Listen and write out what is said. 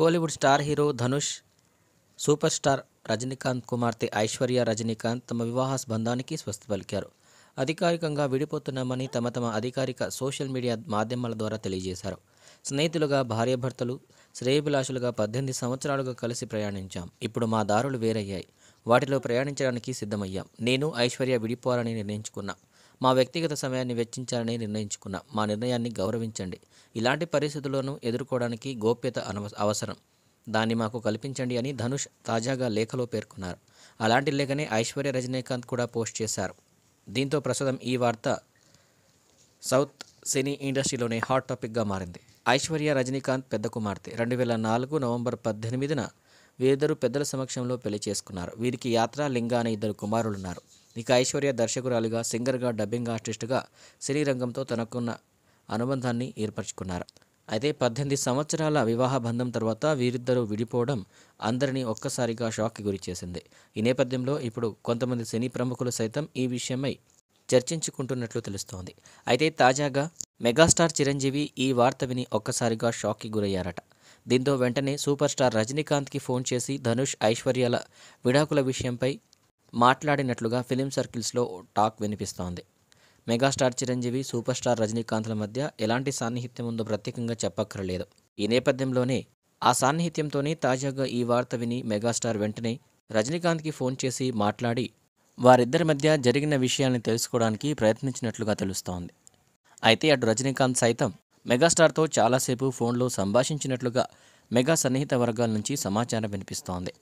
Kollywood star hero Dhanush super star Rajinikanth కుమార్తె ఐశ్వర్య రజనీకాంత్ తమ వివాహ బంధానికి స్వస్తి పలికారు అధికారికంగా విడిపోతున్నామని తమ తమ అధికారిక సోషల్ మీడియా మాధ్యమాల ద్వారా తెలియజేశారు స్నేహితులుగా భార్యాభర్తలు శ్రేయభిలాషులుగా పద్దెనిమిది సంవత్సరాలుగా కలిసి ప్రయాణించాం ఇప్పుడు మా దారులు వేరయ్యాయి వాటిలో ప్రయాణించడానికి సిద్ధమయ్యాం నేను ఐశ్వర్య విడిపోవాలని నిర్ణయించుకున్నా మా వ్యక్తిగత సమయాన్ని వెచ్చించాలని నిర్ణయించుకున్నా మా నిర్ణయాన్ని గౌరవించండి ఇలాంటి పరిస్థితులను ఎదుర్కోవడానికి గోప్యత అవసరం దాన్ని మాకు కల్పించండి అని ధనుష్ తాజాగా లేఖలో పేర్కొన్నారు అలాంటి లేఖనే ఐశ్వర్య రజనీకాంత్ కూడా పోస్ట్ చేశారు దీంతో ప్రస్తుతం ఈ వార్త సౌత్ సినీ ఇండస్ట్రీలోనే హాట్ టాపిక్గా మారింది ఐశ్వర్య రజనీకాంత్ పెద్ద కుమార్తె రెండు వేల నాలుగు నవంబర్ పద్దెనిమిదిన వీరిద్దరు పెద్దల సమక్షంలో పెళ్లి చేసుకున్నారు వీరికి యాత్ర లింగా అనే ఇద్దరు కుమారులున్నారు ఇక ఐశ్వర్య దర్శకురాలిగా సింగర్గా డబ్బింగ్ ఆర్టిస్టుగా సినీ రంగంతో తనకున్న అనుబంధాన్ని ఏర్పరచుకున్నారు అయితే పద్దెనిమిది సంవత్సరాల వివాహ బంధం తర్వాత వీరిద్దరూ విడిపోవడం అందరినీ ఒక్కసారిగా షాక్కి చేసింది ఈ నేపథ్యంలో ఇప్పుడు కొంతమంది సినీ ప్రముఖులు సైతం ఈ విషయమై చర్చించుకుంటున్నట్లు తెలుస్తోంది అయితే తాజాగా మెగాస్టార్ చిరంజీవి ఈ వార్త విని ఒక్కసారిగా షాక్కి గురయ్యారట దీంతో వెంటనే సూపర్ స్టార్ రజనీకాంత్కి ఫోన్ చేసి ధనుష్ ఐశ్వర్యాల విడాకుల విషయంపై మాట్లాడినట్లుగా ఫిలిం సర్కిల్స్లో టాక్ వినిపిస్తోంది మెగాస్టార్ చిరంజీవి సూపర్ స్టార్ రజనీకాంత్ల మధ్య ఎలాంటి సాన్నిహిత్యం ఉందో ప్రత్యేకంగా చెప్పక్కరలేదు ఈ నేపథ్యంలోనే ఆ సాన్నిహిత్యంతోనే తాజాగా ఈ వార్త విని మెగాస్టార్ వెంటనే రజనీకాంత్కి ఫోన్ చేసి మాట్లాడి వారిద్దరి మధ్య జరిగిన విషయాన్ని తెలుసుకోవడానికి ప్రయత్నించినట్లుగా తెలుస్తోంది అయితే అటు రజనీకాంత్ సైతం మెగాస్టార్తో చాలాసేపు ఫోన్లో సంభాషించినట్లుగా మెగా సన్నిహిత వర్గాల నుంచి సమాచారం వినిపిస్తోంది